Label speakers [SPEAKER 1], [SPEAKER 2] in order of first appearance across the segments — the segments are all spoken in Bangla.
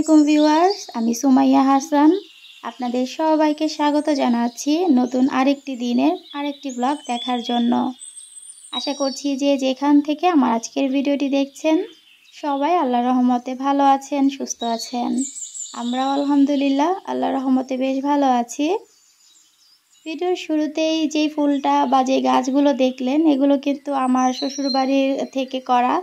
[SPEAKER 1] আলাইকুম ভিউয়ার্স আমি সুমাইয়া হাসান আপনাদের সবাইকে স্বাগত জানাচ্ছি নতুন আরেকটি দিনের আরেকটি ব্লগ দেখার জন্য আশা করছি যে যেখান থেকে আমার আজকের ভিডিওটি দেখছেন সবাই আল্লাহ রহমতে ভালো আছেন সুস্থ আছেন আমরাও আলহামদুলিল্লাহ আল্লাহ রহমতে বেশ ভালো আছি ভিডিওর শুরুতেই যেই ফুলটা বা যে গাছগুলো দেখলেন এগুলো কিন্তু আমার শ্বশুরবাড়ির থেকে করা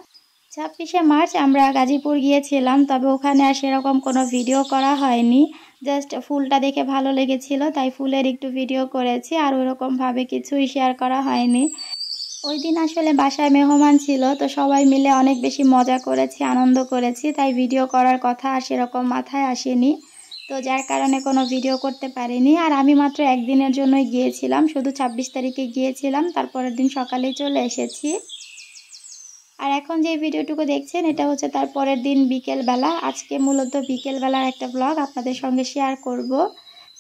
[SPEAKER 1] ছাব্বিশে মার্চ আমরা গাজীপুর গিয়েছিলাম তবে ওখানে আর সেরকম কোনো ভিডিও করা হয়নি জাস্ট ফুলটা দেখে ভালো লেগেছিল তাই ফুলের একটু ভিডিও করেছি আর ওরকমভাবে কিছুই শেয়ার করা হয়নি ওই দিন আসলে বাসায় মেহমান ছিল তো সবাই মিলে অনেক বেশি মজা করেছি আনন্দ করেছি তাই ভিডিও করার কথা আর সেরকম মাথায় আসেনি তো যার কারণে কোনো ভিডিও করতে পারিনি আর আমি মাত্র একদিনের জন্যই গিয়েছিলাম শুধু ছাব্বিশ তারিখে গিয়েছিলাম তারপরের দিন সকালেই চলে এসেছি আর এখন যে ভিডিওটুকু দেখছেন এটা হচ্ছে তার পরের দিন বিকেলবেলা আজকে মূলত বিকেলবেলার একটা ব্লগ আপনাদের সঙ্গে শেয়ার করব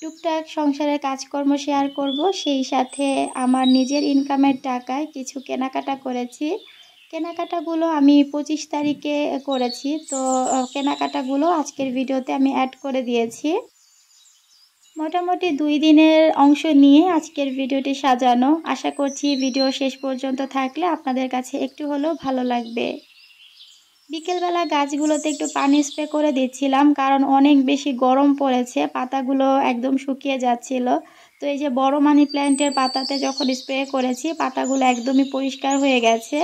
[SPEAKER 1] টুকটাক সংসারের কাজকর্ম শেয়ার করব সেই সাথে আমার নিজের ইনকামের টাকায় কিছু কেনাকাটা করেছি কেনাকাটাগুলো আমি পঁচিশ তারিখে করেছি তো কেনাকাটাগুলো আজকের ভিডিওতে আমি অ্যাড করে দিয়েছি মোটামুটি দুই দিনের অংশ নিয়ে আজকের ভিডিওটি সাজানো আশা করছি ভিডিও শেষ পর্যন্ত থাকলে আপনাদের কাছে একটু হলেও ভালো লাগবে বিকেলবেলা গাছগুলোতে একটু পানি স্প্রে করে দিচ্ছিলাম কারণ অনেক বেশি গরম পড়েছে পাতাগুলো একদম শুকিয়ে যাচ্ছিল তো এই যে বড় মানি প্ল্যান্টের পাতাতে যখন স্প্রে করেছি পাতাগুলো একদমই পরিষ্কার হয়ে গেছে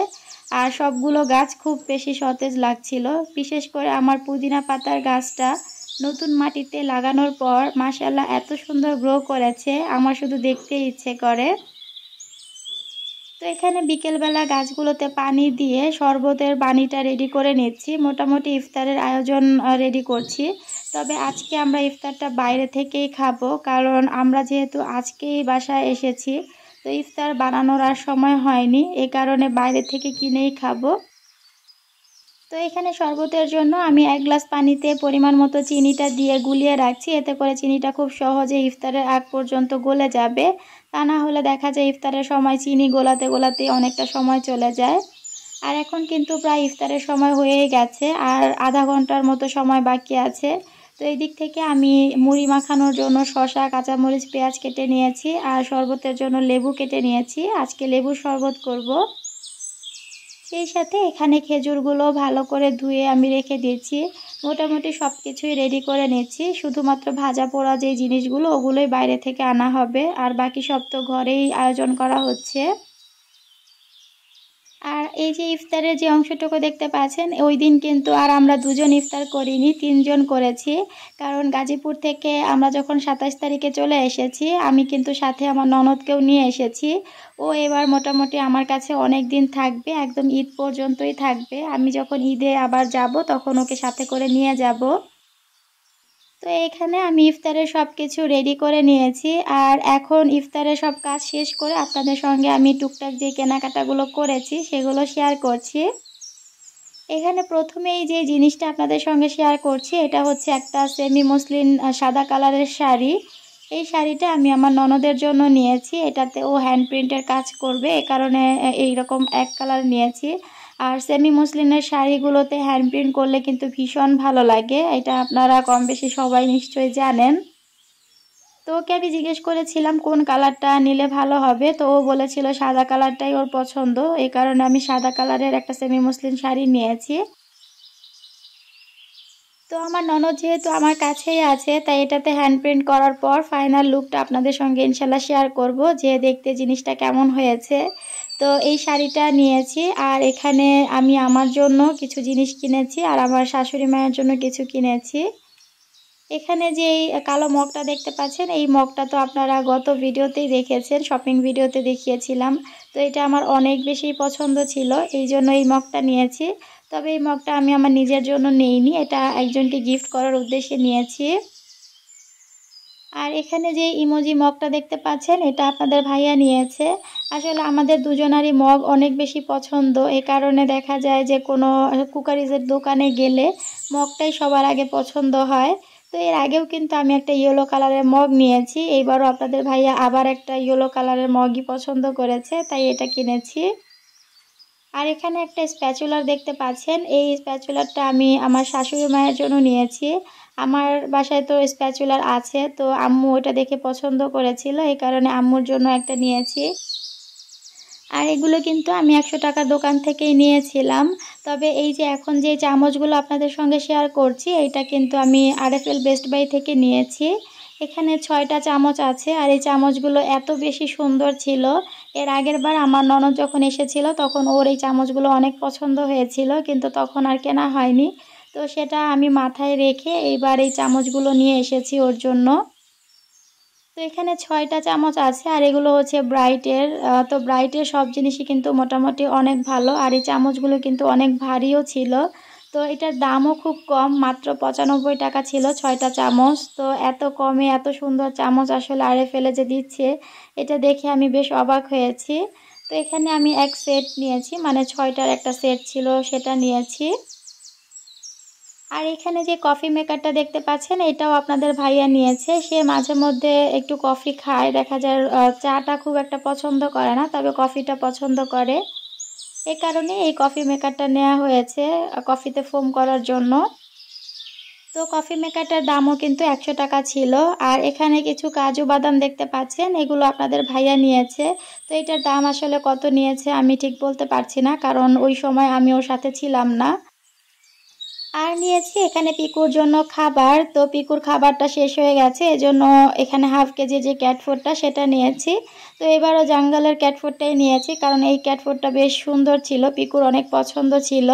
[SPEAKER 1] আর সবগুলো গাছ খুব বেশি সতেজ লাগছিল বিশেষ করে আমার পুদিনা পাতার গাছটা নতুন মাটিতে লাগানোর পর মাসাল্লাহ এত সুন্দর গ্রো করেছে আমার শুধু দেখতে ইচ্ছে করে তো এখানে বিকেলবেলা গাছগুলোতে পানি দিয়ে শরবতের পানিটা রেডি করে নিচ্ছি মোটামুটি ইফতারের আয়োজন রেডি করছি তবে আজকে আমরা ইফতারটা বাইরে থেকেই খাবো কারণ আমরা যেহেতু আজকেই বাসায় এসেছি তো ইফতার বানানোর আর সময় হয়নি এ কারণে বাইরে থেকে কিনেই খাবো তো এখানে শরবতের জন্য আমি এক গ্লাস পানিতে পরিমাণ মতো চিনিটা দিয়ে গুলিয়ে রাখছি এতে করে চিনিটা খুব সহজে ইফতারের আগ পর্যন্ত গলে যাবে তা না হলে দেখা যায় ইফতারের সময় চিনি গোলাতে গোলাতে অনেকটা সময় চলে যায় আর এখন কিন্তু প্রায় ইফতারের সময় হয়ে গেছে আর আধা ঘন্টার মতো সময় বাকি আছে তো এই দিক থেকে আমি মুড়ি মাখানোর জন্য শশা কাঁচামরিচ পেঁয়াজ কেটে নিয়েছি আর শরবতের জন্য লেবু কেটে নিয়েছি আজকে লেবু শরবত করব। সেই সাথে এখানে খেজুরগুলো ভালো করে ধুয়ে আমি রেখে দিয়েছি মোটামুটি সব কিছুই রেডি করে নিচ্ছি শুধুমাত্র ভাজা পোড়া যে জিনিসগুলো ওগুলোই বাইরে থেকে আনা হবে আর বাকি সব তো ঘরেই আয়োজন করা হচ্ছে আর এই যে ইফতারের যে অংশটুকু দেখতে পাচ্ছেন ওই দিন কিন্তু আর আমরা দুজন ইফতার করিনি তিনজন করেছি কারণ গাজীপুর থেকে আমরা যখন সাতাশ তারিখে চলে এসেছি আমি কিন্তু সাথে আমার ননদকেও নিয়ে এসেছি ও এবার মোটামুটি আমার কাছে অনেক দিন থাকবে একদম ঈদ পর্যন্তই থাকবে আমি যখন ঈদে আবার যাব তখন ওকে সাথে করে নিয়ে যাব তো এখানে আমি ইফতারের সব কিছু রেডি করে নিয়েছি আর এখন ইফতারের সব কাজ শেষ করে আপনাদের সঙ্গে আমি টুকটাক যে কেনাকাটাগুলো করেছি সেগুলো শেয়ার করছি এখানে প্রথমেই যে জিনিসটা আপনাদের সঙ্গে শেয়ার করছি এটা হচ্ছে একটা সেমি মুসলিম সাদা কালারের শাড়ি এই শাড়িটা আমি আমার ননদের জন্য নিয়েছি এটাতে ও হ্যান্ড প্রিন্টের কাজ করবে এ কারণে এইরকম এক কালার নিয়েছি আর সেমি মুসলিনের শাড়িগুলোতে হ্যান্ড প্রিন্ট করলে কিন্তু ভীষণ ভালো লাগে এটা আপনারা কম বেশি সবাই নিশ্চয়ই জানেন তো ওকে আমি জিজ্ঞেস করেছিলাম কোন কালারটা নিলে ভালো হবে তো ও বলেছিল সাদা কালারটাই ওর পছন্দ এই কারণে আমি সাদা কালারের একটা সেমি মুসলিন শাড়ি নিয়েছি তো আমার ননদ যেহেতু আমার কাছেই আছে তাই এটাতে হ্যান্ড প্রিন্ট করার পর ফাইনাল লুকটা আপনাদের সঙ্গে ইনশাল্লাহ শেয়ার করব যে দেখতে জিনিসটা কেমন হয়েছে তো এই শাড়িটা নিয়েছি আর এখানে আমি আমার জন্য কিছু জিনিস কিনেছি আর আমার শাশুড়ি মায়ের জন্য কিছু কিনেছি এখানে যে কালো মগটা দেখতে পাচ্ছেন এই মগটা তো আপনারা গত ভিডিওতেই দেখেছেন শপিং ভিডিওতে দেখিয়েছিলাম তো এটা আমার অনেক বেশি পছন্দ ছিল এই জন্য এই মগটা নিয়েছি তবে এই মগটা আমি আমার নিজের জন্য নেইনি এটা একজনকে গিফট করার উদ্দেশ্যে নিয়েছি আর এখানে যে ইমোজি মগটা দেখতে পাচ্ছেন এটা আপনাদের ভাইয়া নিয়েছে আসলে আমাদের দুজনারই মগ অনেক বেশি পছন্দ এ কারণে দেখা যায় যে কোনো কুকারিজের দোকানে গেলে মগটাই সবার আগে পছন্দ হয় তো এর আগেও কিন্তু আমি একটা ইয়েলো কালারের মগ নিয়েছি এইবারও আপনাদের ভাইয়া আবার একটা ইয়েলো কালারের মগই পছন্দ করেছে তাই এটা কিনেছি আর এখানে একটা স্প্যাচুলার দেখতে পাচ্ছেন এই স্প্যাচুলারটা আমি আমার শাশুড়ি মায়ের জন্য নিয়েছি আমার বাসায় তো স্প্যাচুলার আছে তো আম্মু ওটা দেখে পছন্দ করেছিল এই কারণে আম্মুর জন্য একটা নিয়েছি আর এগুলো কিন্তু আমি একশো টাকার দোকান থেকেই নিয়েছিলাম তবে এই যে এখন যে চামচগুলো আপনাদের সঙ্গে শেয়ার করছি এটা কিন্তু আমি আরএফএল বেস্ট বাই থেকে নিয়েছি এখানে ছয়টা চামচ আছে আর এই চামচগুলো এত বেশি সুন্দর ছিল এর আগের বার আমার ননদ যখন এসেছিল তখন ওর এই চামচগুলো অনেক পছন্দ হয়েছিল কিন্তু তখন আর কেনা হয়নি তো সেটা আমি মাথায় রেখে এইবার এই চামচগুলো নিয়ে এসেছি ওর জন্য তো এখানে ছয়টা চামচ আছে আর এগুলো হচ্ছে ব্রাইটের তো ব্রাইটের সব জিনিসই কিন্তু মোটামুটি অনেক ভালো আর এই চামচগুলো কিন্তু অনেক ভারীও ছিল তো এটার দামও খুব কম মাত্র পঁচানব্বই টাকা ছিল ছয়টা চামচ তো এত কমে এত সুন্দর চামচ আসলে আরে ফেলে যে দিচ্ছে এটা দেখে আমি বেশ অবাক হয়েছি তো এখানে আমি এক সেট নিয়েছি মানে ছয়টার একটা সেট ছিল সেটা নিয়েছি আর এখানে যে কফি মেকারটা দেখতে পাচ্ছেন এটাও আপনাদের ভাইয়া নিয়েছে সে মাঝে মধ্যে একটু কফি খায় দেখা যায় চাটা খুব একটা পছন্দ করে না তবে কফিটা পছন্দ করে এ কারণে এই কফি মেকারটা নেওয়া হয়েছে কফিতে ফোম করার জন্য তো কফি মেকারটার দামও কিন্তু একশো টাকা ছিল আর এখানে কিছু কাজু বাদাম দেখতে পাচ্ছেন এগুলো আপনাদের ভাইয়া নিয়েছে তো এটার দাম আসলে কত নিয়েছে আমি ঠিক বলতে পারছি না কারণ ওই সময় আমি ওর সাথে ছিলাম না আর নিয়েছি এখানে পিকুর জন্য খাবার তো পিকুর খাবারটা শেষ হয়ে গেছে এজন্য এখানে হাফ কেজি যে ক্যাটফুডটা সেটা নিয়েছি তো এবারও জাঙ্গালের ক্যাটফুডটাই নিয়েছি কারণ এই ক্যাটফুডটা বেশ সুন্দর ছিল পিকুর অনেক পছন্দ ছিল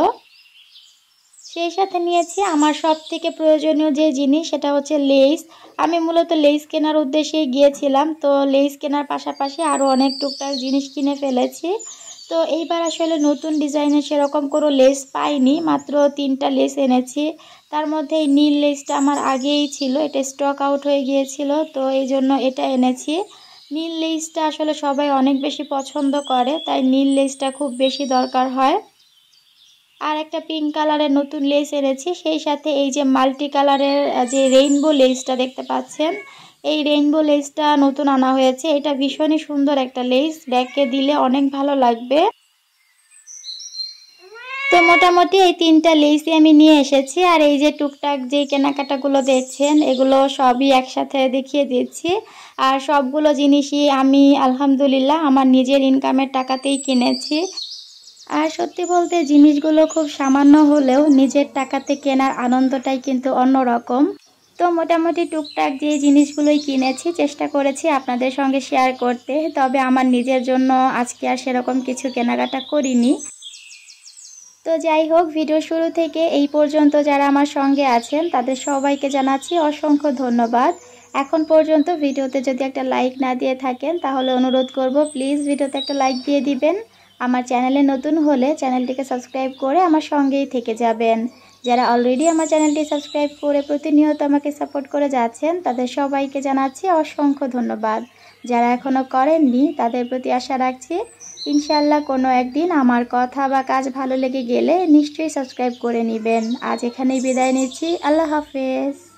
[SPEAKER 1] সেই সাথে নিয়েছি আমার সব থেকে প্রয়োজনীয় যে জিনিস সেটা হচ্ছে লেস আমি মূলত লেস কেনার উদ্দেশ্যেই গিয়েছিলাম তো লেস কেনার পাশাপাশি আরও অনেক টুকটাক জিনিস কিনে ফেলেছি তো এইবার আসলে নতুন ডিজাইনে সেরকম কোনো লেস পাইনি মাত্র তিনটা লেস এনেছি তার মধ্যে এই নীল লেসটা আমার আগেই ছিল এটা স্টক আউট হয়ে গিয়েছিল তো এই জন্য এটা এনেছি নীল লেসটা আসলে সবাই অনেক বেশি পছন্দ করে তাই নীল লেসটা খুব বেশি দরকার হয় আর একটা পিঙ্ক কালারের নতুন লেস এনেছি সেই সাথে এই যে মাল্টি কালারের যে রেইনবো লেসটা দেখতে পাচ্ছেন এই রেইনবো লেসটা নতুন আনা হয়েছে এটা ভীষণই সুন্দর একটা লেস ব্যাগকে দিলে অনেক ভালো লাগবে তো মোটামুটি এই তিনটা লেসই আমি নিয়ে এসেছি আর এই যে টুকটাক যে কেনাকাটাগুলো দেখছেন এগুলো সবই একসাথে দেখিয়ে দিচ্ছি আর সবগুলো জিনিসই আমি আলহামদুলিল্লাহ আমার নিজের ইনকামের টাকাতেই কিনেছি আর সত্যি বলতে জিনিসগুলো খুব সামান্য হলেও নিজের টাকাতে কেনার আনন্দটাই কিন্তু অন্যরকম তো মোটামুটি টুকটাক যে জিনিসগুলোই কিনেছি চেষ্টা করেছি আপনাদের সঙ্গে শেয়ার করতে তবে আমার নিজের জন্য আজকে আর সেরকম কিছু কেনাকাটা করিনি তো যাই হোক ভিডিও শুরু থেকে এই পর্যন্ত যারা আমার সঙ্গে আছেন তাদের সবাইকে জানাচ্ছি অসংখ্য ধন্যবাদ এখন পর্যন্ত ভিডিওতে যদি একটা লাইক না দিয়ে থাকেন তাহলে অনুরোধ করব প্লিজ ভিডিওতে একটা লাইক দিয়ে দিবেন আমার চ্যানেলে নতুন হলে চ্যানেলটিকে সাবস্ক্রাইব করে আমার সঙ্গেই থেকে যাবেন যারা অলরেডি আমার চ্যানেলটি সাবস্ক্রাইব করে প্রতিনিয়ত আমাকে সাপোর্ট করে যাচ্ছেন তাদের সবাইকে জানাচ্ছি অসংখ্য ধন্যবাদ যারা এখনও করেননি তাদের প্রতি আশা রাখছি ইনশাল্লাহ কোনো একদিন আমার কথা বা কাজ ভালো লেগে গেলে নিশ্চয়ই সাবস্ক্রাইব করে নেবেন আজ এখানেই বিদায় নিচ্ছি আল্লাহ হাফেজ